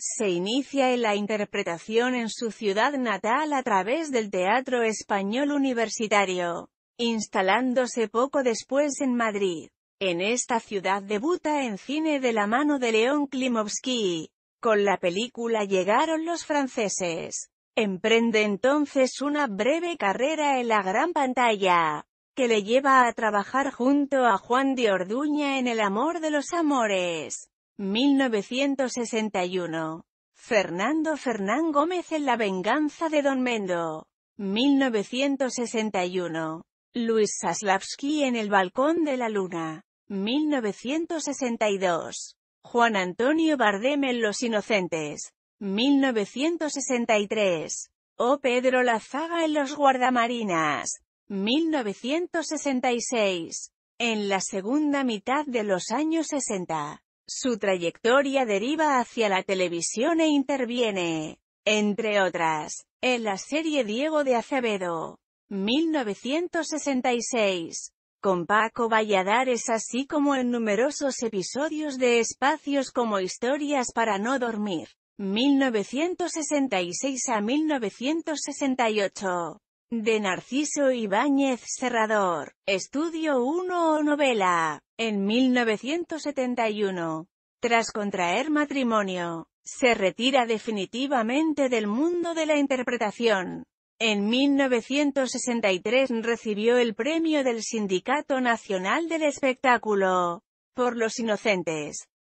Se inicia en la interpretación en su ciudad natal a través del Teatro Español Universitario, instalándose poco después en Madrid. En esta ciudad debuta en cine de la mano de León Klimovsky. Con la película Llegaron los franceses. Emprende entonces una breve carrera en la gran pantalla, que le lleva a trabajar junto a Juan de Orduña en El amor de los amores. 1961. Fernando Fernán Gómez en La venganza de Don Mendo. 1961. Luis Saslavski en El balcón de la luna. 1962. Juan Antonio Bardem en Los inocentes. 1963. O Pedro Lazaga en Los guardamarinas. 1966. En la segunda mitad de los años 60. Su trayectoria deriva hacia la televisión e interviene, entre otras, en la serie Diego de Acevedo, 1966, con Paco Valladares así como en numerosos episodios de espacios como Historias para no dormir, 1966 a 1968 de Narciso Ibáñez Serrador, Estudio 1 o novela, en 1971. Tras contraer matrimonio, se retira definitivamente del mundo de la interpretación. En 1963 recibió el premio del Sindicato Nacional del Espectáculo, por Los Inocentes.